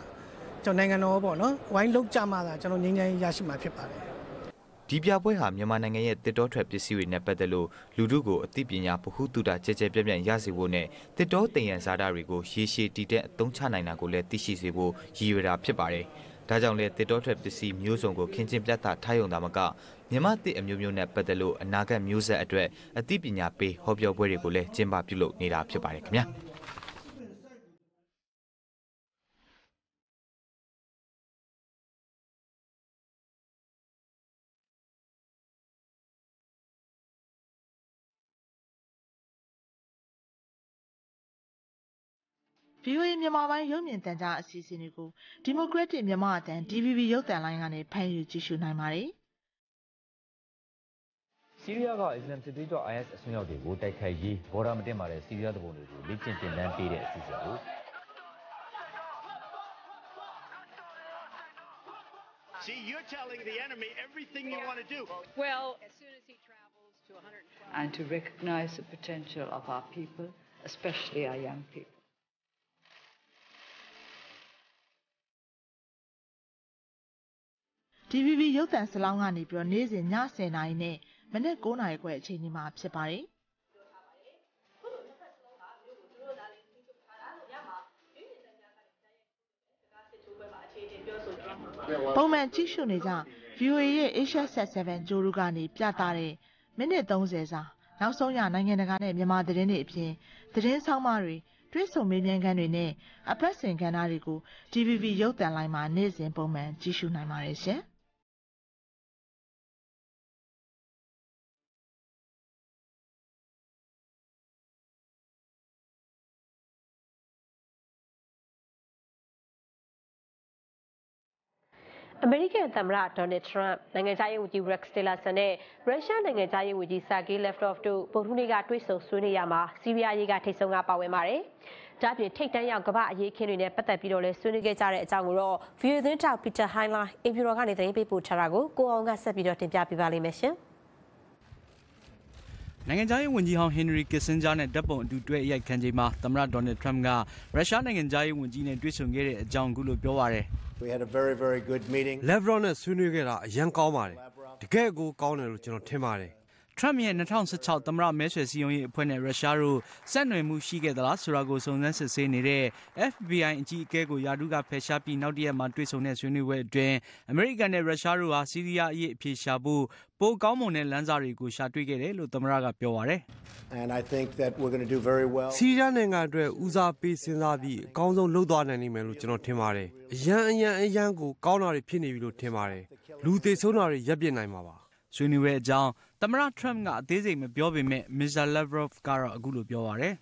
ကျွန်တော်နိုင်ငံတော်ပေါ့နော်။ဝိုင်းလုံးကြမှသာကျွန်တော်ငြိမ်းချမ်းရေးရရှိမှာဖြစ်ပါတယ်။ဒီပြပွဲဟာမြန်မာနိုင်ငံရဲ့တစ်တောထွက်ပစ္စည်းတွေနဲ့ပတ်သက်လို့လူထုကိုအသိပညာဗဟုသုတကျဲကျဲပြန့်ပြန့်ရစေဖို့နဲ့တစ်တောတင်ရန်စားတာတွေကိုရေရှည်တည်တဲ့အသုံးချနိုင်တာကိုလည်းသိရှိစေဖို့ရည်ရွယ်တာဖြစ်ပါတယ်။ဒါကြောင့်လဲတစ်တောထွက်ပစ္စည်းမျိုးစုံကိုခင်းကျင်းပြတ်တာထားရုံသာမကမြမသစ်အမျိုးမျိုးနဲ့ပတ်သက်လို့အနာဂတ်မျိုးဆက်အတွက်အသိပညာပေးဟောပြောပွဲတွေကိုလည်းကျင်းပပြုလုပ်နေတာဖြစ်ပါတယ်ခင်ဗျာ။ VOA မြန်မာပိုင်းရုပ်မြင်သံကြားအစီအစဉ်တွေကို Democratic မြန်မာအတန်း DVB ရုပ်သံလိုင်းကနေဖမ်းယူကြည့်ရှုနိုင်ပါတယ်။ဆီးရီးယားကအစ္စလမ်စစ်သွေးကြွ IS အစွန်းရောက်တွေကိုတိုက်ခိုက်ရေးဘော်ဒါမတင်ပါတဲ့ဆီးရီးယားသဘုံတွေကိုလေ့ကျင့်သင်တန်းပေးတဲ့အစီအစဉ်ကို you're telling the enemy everything you want to do. Well, as soon as he travels to 120. And to recognize the potential of our people, especially our young people. ဒီဗီဗီရုပ်သံစလောင်းကနေပြီးတော့နေ့စဉ်ည10:00နာရီနဲ့မနက်9နာရီခွဲအချိန်ဒီမှာဖြစ်ပါတယ်ပုံမှန်ကြည့်ရှုနေကြ VOA ရဲ့ HS7 ဂျိုရူကနေပြသတဲ့မိနစ်30စာ နောက်ဆုံးရနိုင်ငံတကာနဲ့မြန်မာသတင်းတွေအပြင်သတင်းဆောင်မတွေတွဲဆုံမေးမြန်းခန်းတွေနဲ့အပတ်စဉ်ကဏ္ဍတွေကို DVB ရုပ်သံလိုင်းမှာနေ့စဉ်ပုံမှန်ကြည့်ရှုနိုင်ပါတယ်ရှင်။အမေရိကန်သမ္မတဒေါ်နယ်ထရန့်နိုင်ငံခြားရေးဝန်ကြီး Rex Tillerson နဲ့ရုရှားနိုင်ငံခြားရေးဝန်ကြီး Sergey Lavrov တို့ဗုဒ္ဓဟူးနေ့ကတွေ့ဆုံဆွေးနွေးရမှာစီးရီးယားရေးကထိပ်ဆုံးကပါဝင်ပါတယ်။ဒါ့အပြင်ထိတ်တန့်ရောက်ကမ္ဘာအရေးခင်းတွေနဲ့ပတ်သက်ပြီးတော့လည်းဆွေးနွေးခဲ့ကြတဲ့အကြောင်းကိုတော့ VOA သတင်းတောက် Peter Heinlein အင်ပြူတော်ကနေသတင်းပေးပို့ထားတာကိုကိုအောင်ကဆက်ပြီးတော့တင်ပြပေးပါလိမ့်မယ်ရှင်။နိုင်ငံသားရေးဝန်ကြီးဟောင်းဟင်နရီကစ်ဆင်ဂျာနဲ့ဓာတ်ပုံအတူတွဲအရိုက်ခံချိန်မှာသမ္မတဒေါ်နယ်ထရမ့်ကရုရှားနိုင်ငံသားရေးဝန်ကြီးနဲ့တွေ့ဆုံခဲ့တဲ့အကြောင်းအခုလိုပြောပါရတယ် We had a very very good meeting. Lebron နဲ့ဆွေးနွေးခဲ့တာအရန်ကောင်းပါတယ်။တကယ်ကိုကောင်းတယ်လို့ကျွန်တော်ထင်ပါတယ်။ထရမ့်ရဲ့2016သမ္မတမဲဆွယ်စည်းရုံးရေးအဖွဲ့နဲ့ရုရှားတို့ဆက်နွယ်မှုရှိခဲ့သလားဆိုတာကိုစုံစမ်းစစ်ဆေးနေတဲ့ FBI အကြီးအကဲကိုယာဒုကဖယ်ရှားပြီးနောက်တရက်မှာတွေ့ဆုံတဲ့ဆွေးနွေးပွဲအတွင်းအမေရိကန်နဲ့ရုရှားတို့ဟာစီးရီးယားအရေးအပြေရှာဖို့ပိုကောင်းမွန်တဲ့လမ်းစာတွေကိုရှာတွေ့ခဲ့တယ်လို့သမ္မတကပြောပါရယ် And I think that we're going to do very well စီးရီးယားနိုင်ငံအတွက်ဦးစားပေးစဉ်းစားပြီးအကောင်းဆုံးလုပ်သွားနိုင်နိုင်မယ်လို့ကျွန်တော်ထင်ပါတယ်အရန်အရန်အရန်ကိုကောင်းတာတွေဖြစ်နေပြီလို့ထင်ပါတယ်လူသေဆုံးတာတွေရပ်ပြစ်နိုင်မှာပါဆွေးနွေးပွဲအကြောင်းသမ္မတ Trump ကအသေးစိတ်မပြောပေမဲ့ Mr. Lavrov ကတော့အခုလိုပြောပါတယ်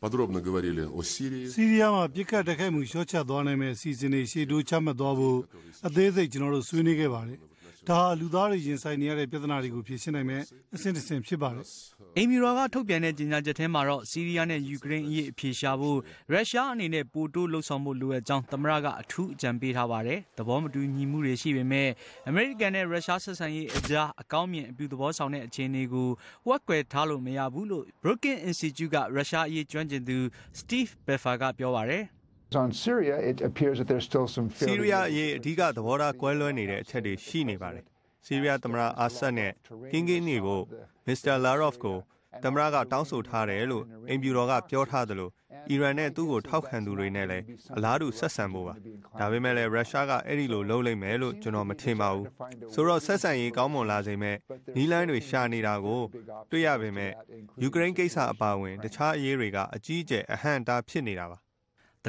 ။ Подробно говорили о Сирии. ဆီးရီးယားမှာပြစ်ခတ်တိုက်ခိုက်မှုရှော့ချသွားနိုင်မယ့်အစီအစဉ်တွေရှေ့တိုးချမှတ်သွားဖို့အသေးစိတ်ကျွန်တော်တို့ဆွေးနွေးခဲ့ပါတယ်။ဒါလူသားတွေရင်ဆိုင်နေရတဲ့ပြဿနာတွေကိုဖြေရှင်းနိုင်မဲ့အဆင့်တစ်ဆင့်ဖြစ်ပါတယ်။အိမ်မီရာကထုတ်ပြန်တဲ့ကြေညာချက်ထဲမှာတော့ဆီးရီးယားနဲ့ယူကရိန်းအရေးအဖြေရှာဖို့ရုရှားအနေနဲ့ပိုတိုးလှုပ်ဆောင်မှုလိုအပ်ကြောင်းသမရကအထူးအကြံပေးထားပါတယ်။သဘောမတူညီမှုတွေရှိပေမဲ့အမေရိကန်နဲ့ရုရှားဆက်ဆံရေးအကြားအကောင်းမြင်အပြုသဘောဆောင်တဲ့အခြေအနေကိုဝက်ကွယ်ထားလို့မရဘူးလို့ Brooklyn Institute ကရုရှားအရေးကျွမ်းကျင်သူ Steve Beffer ကပြောပါတယ်။ on Syria it appears that there's still some fear ဆီးရီးယားအရေးအဓိကသဘောထားကွဲလွဲနေတဲ့အချက်တွေရှိနေပါတယ်ဆီးရီးယားသမ္မတအာဆတ်နဲ့ကင်းကင်းနေကိုမစ္စတာလာရော့ဖ်ကိုသမ္မတကတောင်းဆိုထားတယ်လို့အင်ပြူတော်ကပြောထားသလိုအီရန်နဲ့သူ့ကိုထောက်ခံသူတွေနဲ့လည်းအလားတူဆက်ဆံဖို့ပါဒါပေမဲ့လည်းရုရှားကအဲ့ဒီလိုလုပ်လိမ့်မယ်လို့ကျွန်တော်မထင်ပါဘူးဆိုတော့ဆက်ဆံရေးကောင်းမွန်လာစေမဲ့နီးလိုင်းတွေရှာနေတာကိုတွေ့ရပေမဲ့ယူကရိန်းကိစ္စအပါအဝင်တခြားအရေးတွေကအကြီးအကျယ်အဟန့်အတားဖြစ်နေတာပါ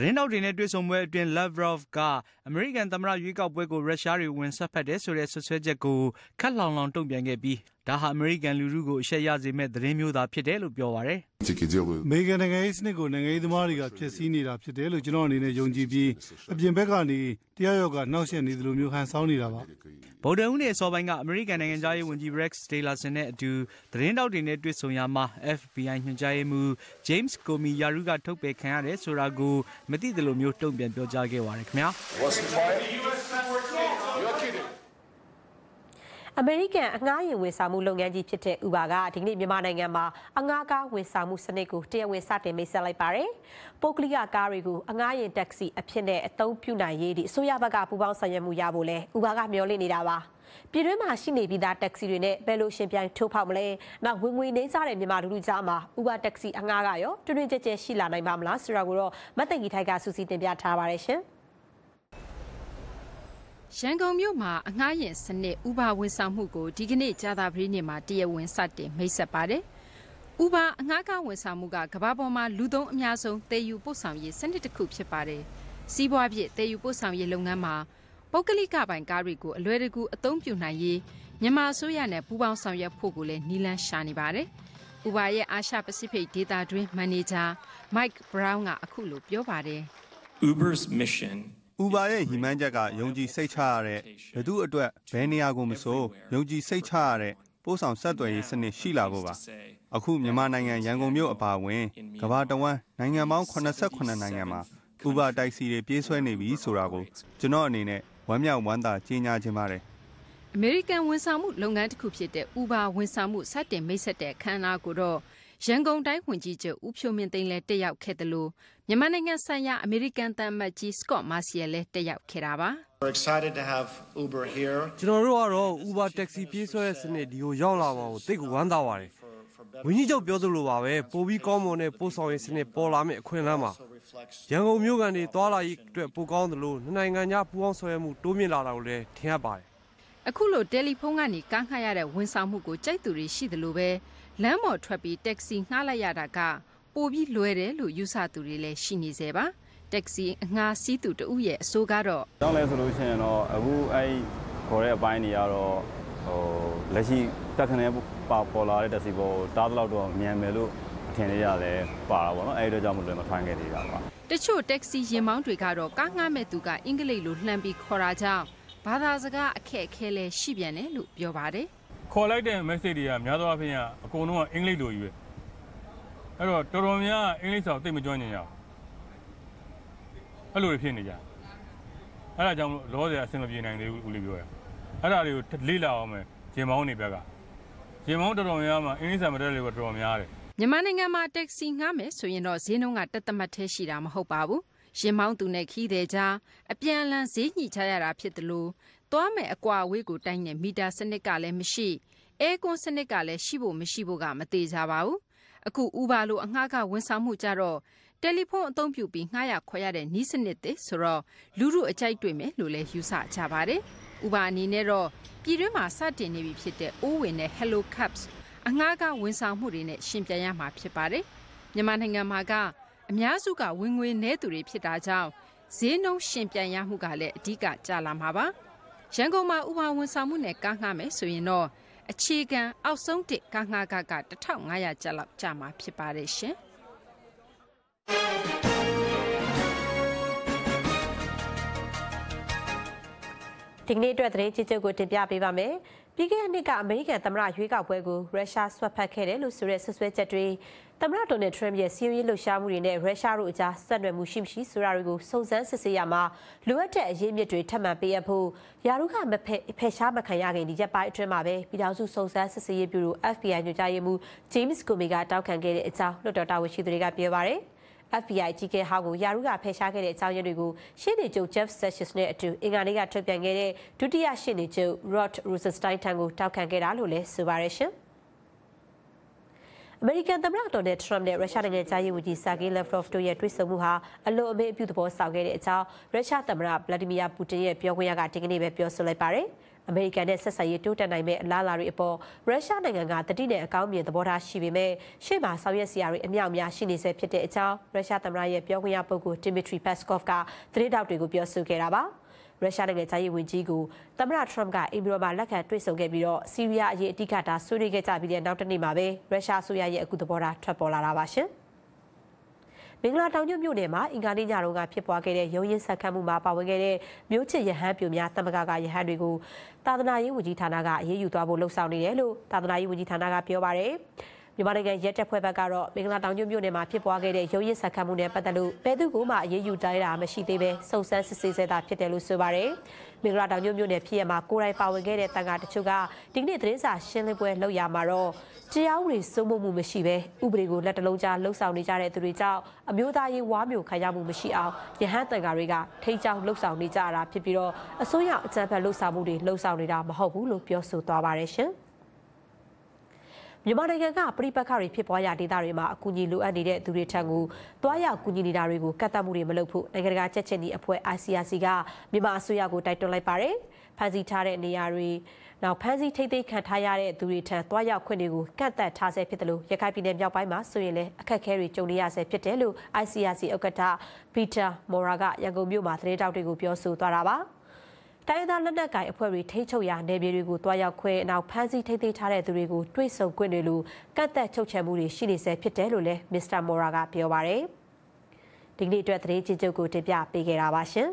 သတင်းတောက်တွေနဲ့တွေ့ဆုံပွဲအတွင်း Lavrov ကအမေရိကန်သမ္မတရွေးကောက်ပွဲကိုရုရှားတွေဝင်ဆွက်ဖက်တယ်ဆိုတဲ့ဆွဆွဲချက်ကိုခက်လောင်လောင်တုံ့ပြန်ခဲ့ပြီးဒါဟာအမေရိကန်လူထုကိုအရှက်ရစေမဲ့သတင်းမျိုးသာဖြစ်တယ်လို့ပြောပါရယ်။အမေရိကန်နိုင်ငံရေးစနစ်ကိုနိုင်ငံရေးသမားတွေကဖျက်ဆီးနေတာဖြစ်တယ်လို့ကျွန်တော်အနေနဲ့ယုံကြည်ပြီးအပြင်ဘက်ကနေတရားရောက်ကနှောက်ယှက်နေသလိုမျိုးဟန်ဆောင်နေတာပါ။ဗုဒ္ဓဦးနဲ့အစောပိုင်းကအမေရိကန်နိုင်ငံသားရေးဝန်ကြီး Rex Tillerson နဲ့အတူသတင်းတောက်တွေနဲ့တွေ့ဆုံရမှာ FBI ညွှန်ကြားရေးမှူး James Comey ယာရုကထုတ်ပယ်ခံရတယ်ဆိုတာကိုမသိသလိုမျိုးတုံ့ပြန်ပြောကြားခဲ့ပါရယ်ခင်ဗျာ။အမေရိကန်အငှားယင်ဝန်ဆောင်မှုလုပ်ငန်းကြီးဖြစ်တဲ့ Uber ကဒီကနေ့မြန်မာနိုင်ငံမှာအငှားကားဝန်ဆောင်မှုစနစ်ကိုတရားဝင်စတင်မိတ်ဆက်လိုက်ပါတယ်။ပုတ်ကလိကကားတွေကိုအငှားယင်တက္ကစီအဖြစ်နဲ့အသုံးပြုနိုင်ရေးဒီအစိုးရဘက်ကပူးပေါင်းဆောင်ရွက်မှုရဖို့လဲ Uber ကမျှော်လင့်နေတာပါ။ပြည်တွင်းမှာရှိနေပြီးသားတက္ကစီတွေနဲ့ဘယ်လိုရှင်ပြိုင်ထိုးဖောက်မလဲ။နောက်ဝင်ငွေနှိမ့်စားတဲ့မြန်မာလူထုကြားမှာ Uber တက္ကစီအငှားကရောတွင်တွင်ကျဲကျဲရှိလာနိုင်ပါမလားဆိုတာကိုတော့မတ်တန်ကြီးထိုက်ကစူးစီးတင်ပြထားပါရရှင်။ရန်ကုန်မြို့မှာအငှားယာဉ်စနစ် Uber ဝန်ဆောင်မှုကိုဒီကနေ့ကြာသပတေးနေ့မှာတရားဝင်စတင်မိတ်ဆက်ပါတယ်။ Uber အငှားကားဝန်ဆောင်မှုကကမ္ဘာပေါ်မှာလူသုံးအများဆုံးသယ်ယူပို့ဆောင်ရေးစနစ်တခုဖြစ်ပါတယ်။စီးပွားဖြစ်သယ်ယူပို့ဆောင်ရေးလုပ်ငန်းမှာပုဂ္ဂလိကပိုင်ကားတွေကိုအလွယ်တကူအသုံးပြုနိုင်ရေးမြန်မာအစိုးရနဲ့ပူးပေါင်းဆောင်ရွက်ဖို့လည်းနည်းလမ်းရှာနေပါတယ်။ Uber ရဲ့အာရှပစိဖိတ်ဒေသတွင်းမန်နေဂျာ Mike Brown ကအခုလိုပြောပါတယ်။ “Uber's mission Uber ရဲ့ရည်မှန်းချက်ကယုံကြည်စိတ်ချရတဲ့ဘသူအတွက်ဘယ်နေရာကိုမဆိုယုံကြည်စိတ်ချရတဲ့ပို့ဆောင်ဆက်သွယ်ရေးစနစ်ရှိလာဖို့ပါအခုမြန်မာနိုင်ငံရန်ကုန်မြို့အပါအဝင်ကမ္ဘာတဝန်းနိုင်ငံပေါင်း89နိုင်ငံမှာ Uber တိုက်စီတွေပြေးဆွဲနေပြီဆိုတာကိုကျွန်တော်အနေနဲ့ဝမ်းမြောက်ဝမ်းသာကြေညာခြင်းပါတယ်အမေရိကန်ဝန်ဆောင်မှုလုပ်ငန်းတစ်ခုဖြစ်တဲ့ Uber ဝန်ဆောင်မှုစတင်မိတ်ဆက်တဲ့အခမ်းအနားကိုတော့ရန်ကုန်တိုင်းဝန်ကြီးချုပ်ဦးဖြိုးမင်းသိန်းလည်းတက်ရောက်ခဲ့တယ်လို့မြန်မာနိုင်ငံဆိုင်ရာအမေရိကန်သံအမတ်ကြီး Scott Marciel လည်းတက်ရောက်ခဲ့တာပါ။ We're excited to have Uber here. ကျွန်တော်တို့ကတော့ Uber Taxi ပြေးဆွဲတဲ့စနစ်ဒီကိုရောက်လာပါကိုသိကိုဝမ်းသာပါတယ်။ဝန်ကြီးချုပ်ပြောသလိုပါပဲပိုပြီးကောင်းမွန်တဲ့ပို့ဆောင်ရေးစနစ်ပေါ်လာမယ့်အခွင့်အလမ်းပါ။ရန်ကုန်မြို့ကန်တွေသွာလာရေးအတွက်ပိုကောင်းသလိုနိုင်ငံခြားပူးပေါင်းဆောင်ရွက်မှုတိုးမြင့်လာတာကိုလည်းထင်ရပါတယ်။အခုလိုတယ်လီဖုန်းကနေကမ်းခတ်ရတဲ့ဝန်ဆောင်မှုကိုကြိုက်သူတွေရှိသလိုပဲလမ်းပေါ်ထွက်ပြီးတက္ကစီငှားလိုက်ရတာကပိုပြီးလွယ်တယ်လို့ယူဆသူတွေလည်းရှိနေသေးပါတက္ကစီအငှားစီးသူတဦးရဲ့အဆိုကတော့တောင်းလဲဆိုလို့ရှိရင်တော့အခုအဲ့ခေါ်တဲ့အပိုင်းတွေကတော့ဟိုလက်ရှိတက်ခနဲပါပေါ်လာတဲ့တက္ကစီပေါ်တားတော့တော့မြန်မယ်လို့အထင်လေးရတယ်ပါတာပေါ့နော်အဲ့ဒီတော့ကြောင့်မလွယ်မထိုင်းခဲ့သေးတာပါတချို့တက္ကစီရင်မောင်းတွေကတော့ကားငှားမဲ့သူကအင်္ဂလိပ်လိုလှမ်းပြီးခေါ်တာကြောင့်ဘာသာစကားအခက်အခဲလည်းရှိပြန်တယ်လို့ပြောပါတယ်ခေါ်လိုက်တဲ့ message တွေကများသောအားဖြင့်အကုန်လုံးကအင်္ဂလိပ်လိုကြီးပဲအဲ့တော့တော်တော်များအင်္ဂလိပ်စာကိုသိမကျွမ်းကျင်ကြဘူးအဲ့လိုဖြစ်နေကြအဲ့ဒါကြောင့်လောစရာအဆင်မပြေနိုင်သေးဘူးဦးလေးပြောရအဲ့ဒါတွေကိုလေ့လာအောင်မယ်ဂျင်မောင်းနေဘက်ကဂျင်မောင်းတော်တော်များမှာအင်္ဂလိပ်စာမတတ်လို့တော်တော်များတယ်မြန်မာနိုင်ငံမှာတက္ကစီငှားမယ်ဆိုရင်တော့ဈေးနှုန်းကတက်တမတ်သေးရှိတာမဟုတ်ပါဘူးရင်မောင်းသူနဲ့ခီးတဲ့ကြားအပြန်အလှန်ဈေးညှိချရတာဖြစ်တယ်လို့သွားမယ့်အကွာအဝေးကိုတိုင်းတဲ့မီတာစနစ်ကလည်းမရှိ၊အဲကွန်စနစ်ကလည်းရှိဖို့မရှိဖို့ကမသေးကြပါဘူး။အခု Uber လိုအငှားကဝန်ဆောင်မှုကြတော့တယ်လီဖုန်းအသုံးပြုပြီးငှားရခွဲရတဲ့နီးစနစ်တွေဆိုတော့လူမှုအကြိုက်တွေ့မယ်လို့လည်းယူဆကြပါတယ်။ Uber အနေနဲ့တော့ပြည်တွင်းမှာစတင်နေပြီဖြစ်တဲ့ Owen နဲ့ Hello Cabs အငှားကဝန်ဆောင်မှုတွေနဲ့ရှင်ပြန်ရမှာဖြစ်ပါတယ်။မြန်မာနိုင်ငံမှာကအများစုကဝင်ငွေနည်းသူတွေဖြစ်တာကြောင့်ဈေးနှုန်းရှင်ပြန်ရမှုကလည်းအဓိကကျလာမှာပါ။ရန်ကုန်မှာဥပါဝန်ဆောင်မှုနဲ့ကားငှားမယ်ဆိုရင်တော့အခြေခံအောက်ဆုံးတစ်ကားငှားကက1500ကျပ်လောက်ကျမှာဖြစ်ပါတယ်ရှင်ဒီကနေ့အတွက်သတင်းကြီးချုပ်ကိုတင်ပြပေးပါမယ်။ပြီးခဲ့တဲ့နှစ်ကအမေရိကန်သမ္မတရွေးကောက်ပွဲကိုရုရှားဆွတ်ဖက်ခဲ့တယ်လို့ဆိုတဲ့ဆွဆွဲချက်တွေသမ္မတဒေါ်နယ်ထရမ့်ရဲ့စီးရီးလှုပ်ရှားမှုတွေနဲ့ရုရှားတို့အကြားဆက်နွယ်မှုရှိမရှိဆိုတာတွေကိုစုံစမ်းစစ်ဆေးရမှာလိုအပ်တဲ့အရေးမြစ်တွေထပ်မံပေးအပ်ဖို့ယာရုခမဖက်ဖက်ရှားမခံရခင်ဒီရက်ပိုင်းအတွင်းမှာပဲပြည်ထောင်စုစုံစမ်းစစ်ဆေးရေးဗျူရို FBI ညွှန်ကြားရေးမှူး James Comey ကတောက်ခံခဲ့တဲ့အကြောင်းလွှတ်တော်တာဝန်ရှိသူတွေကပြောပါရယ် FBI ကြီးကဲဟောင်းကိုယာရုကဖယ်ရှားခဲ့တဲ့အကြောင်းရင်းတွေကိုရှေ့နေချုပ် Jeff Sessions နဲ့အတူအင်္ဂါနေ့ကထုတ်ပြန်ခဲ့တဲ့ဒုတိယရှေ့နေချုပ် Rod Rosenstein ထံကိုတောက်ခံခဲ့တာလို့လည်းဆိုပါရရှင်။အမေရိကန်သမ္မတဒေါ်နယ်ထရမ့်နဲ့ရုရှားနိုင်ငံသားရေးဝန်ကြီးဆာဂေးလက်ဖရော့ဖ်တို့ရဲ့တွေ့ဆုံမှုဟာအလွန်အမင်းအပြုသဘောဆောင်ခဲ့တဲ့အကြောင်းရုရှားသမ္မတဗလာဒီမီယာပူတင်ရဲ့ပြောခွင့်ရကဒီကနေ့ပဲပြောဆိုလိုက်ပါတယ်။အမေရိကန်နဲ့ဆက်ဆံရေးတိုးတက်နိုင်မယ့်အလားအလာတွေအပေါ်ရုရှားနိုင်ငံကတတိနဲ့အကောင်းမြင်သဘောထားရှိပေမဲ့ရှေ့မှာဆောင်ရွက်စရာတွေအများအများရှိနေဆဲဖြစ်တဲ့အကြောင်းရုရှားသမ္မတရဲ့ပြောခွင့်ရပုဂ္ဂိုလ်တီမီထရီပက်စကော့ဖ်ကသတင်းတောက်တွေကိုပြောဆိုခဲ့တာပါ။ရုရှားနိုင်ငံခြားရေးဝန်ကြီးကိုသမ္မတထရမ့်ကအင်ဒီယာမှာလက်ခံတွေ့ဆုံခဲ့ပြီးတော့ဆီးရီးယားအရေးအဓိကဒါဆွေးနွေးခဲ့ကြပြီးတဲ့နောက်တစ်နေ့မှာပဲရုရှားအစိုးရရဲ့အကူသဘောထားထွက်ပေါ်လာတာပါရှင်။မင်္ဂလာတောင်ညွတ်မြို့နယ်မှာအင်္ဂါနေ့ညတုန်းကဖြစ်ပွားခဲ့တဲ့ရုံးရင်ဆက်ခတ်မှုမှာပါဝင်ခဲ့တဲ့မျိုးချစ်ရဟန်းပြူများတမကကရဟန်းတွေကိုသာသနာရေးဝန်ကြီးဌာနကအရေးယူသွားဖို့လှုံ့ဆော်နေတယ်လို့သာသနာရေးဝန်ကြီးဌာနကပြောပါရယ်။မြန်မာနိုင်ငံရဲတပ်ဖွဲ့ဘက်ကတော့မင်္ဂလာတောင်ကျွန်းမြို့နယ်မှာဖြစ်ပွားခဲ့တဲ့ရုပ်ရည်ဆက်ခတ်မှုနဲ့ပတ်သက်လို့ဘယ်သူ့ကိုမှအရေးယူတိုင်းတာမရှိသေးဘဲစုံစမ်းစစ်ဆေးဆဲသာဖြစ်တယ်လို့ဆိုပါတယ်။မင်္ဂလာတောင်ကျွန်းမြို့နယ်ဖြစ်ရမှာကိုယ်တိုင်ပါဝင်ခဲ့တဲ့တန်ခါတချို့ကဒီကနေ့သတင်းစာရှင်းလင်းပွဲလုပ်ရမှာတော့တရားဥပဒေစိုးမိုးမှုမရှိဘဲဥပဒေကိုလက်တလုံးကြားလှုပ်ဆောင်နေကြတဲ့သူတွေကြောင့်အမျိုးသားရေးဝါမျိုးခံရမှုမရှိအောင်ရဟန်းတန်ခါတွေကထိန်းချောင်းလှုပ်ဆောင်နေကြတာဖြစ်ပြီးတော့အစိုးရအကြံဖက်လှုပ်ဆောင်မှုတွေလှုပ်ဆောင်နေတာမဟုတ်ဘူးလို့ပြောဆိုသွားပါတယ်ရှင်။မြန်မာနိုင်ငံကပြည်ပခတွေဖြစ်ပွားရာဒေသတွေမှာအကူအညီလိုအပ်နေတဲ့သူတွေထံကိုတွားရောက်ကူညီနေတာတွေကိုကတ်တပ်မှုတွေမလုပ်ဖို့နိုင်ငံတကာချက်ချင်းဒီအဖွဲ့ ICRC ကမြန်မာအစိုးရကိုတိုက်တွန်းလိုက်ပါတယ်။ဖန်စီထားတဲ့နေရာတွေနောက်ဖမ်းဆီးထိတ်သိမ်းခံထားရတဲ့သူတွေထံတွားရောက်ခွင့်တွေကိုကန့်သတ်ထားဆဲဖြစ်တယ်လို့ရခိုင်ပြည်နယ်မြောက်ပိုင်းမှာဆိုရင်လည်းအခက်အခဲတွေကြုံနေရဆဲဖြစ်တယ်လို့ ICRC ဥက္ကဋ္ဌ Peter Mora ကရန်ကုန်မြို့မှာသတင်းတောက်တွေကိုပြောဆိုသွားတာပါ။တိုင်းဒေသလက်နက်ကိုင်အဖွဲ့တွေထိချုပ်ရာနယ်မြေတွေကိုတွားရောက်ခွဲနောက်ဖမ်းဆီးထိသိထားတဲ့သူတွေကိုတွေးဆခွင့်တွေလိုကန့်သက်ချုပ်ချယ်မှုတွေရှိနေဆဲဖြစ်တယ်လို့လည်းမစ္စတာမော်ရာကပြောပါရယ်ဒီကနေ့အတွက်သတင်းကြေချုပ်ကိုတင်ပြပေးခဲ့တာပါရှင်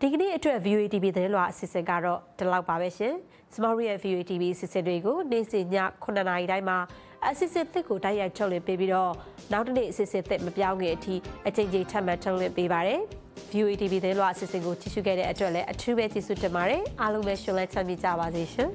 ဒီကနေ့အတွက် VOA TV သတင်းလွှာအစီအစဉ်ကတော့ဒီလောက်ပါပဲရှင်။စမရီရဲ့ VOA TV အစီအစဉ်တွေကိုနေ့စဉ်ည9:00နာရီတိုင်းမှာအစီအစဉ်သစ်ကိုတိုက်ရိုက်ထုတ်လွှင့်ပေးပြီးတော့နောက်တစ်နေ့အစီအစဉ်သစ်မပြောင်းခင်အထိအချိန်ကြီးထပ်မံထုတ်လွှင့်ပေးပါရစေ။ VOA TV သတင်းလွှာအစီအစဉ်ကိုကြည့်ရှုခဲ့တဲ့အတွက်လည်းအထူးပဲကျေးဇူးတင်ပါတယ်အားလုံးပဲရှင်လန်းချမ်းမြေ့ကြပါစေရှင်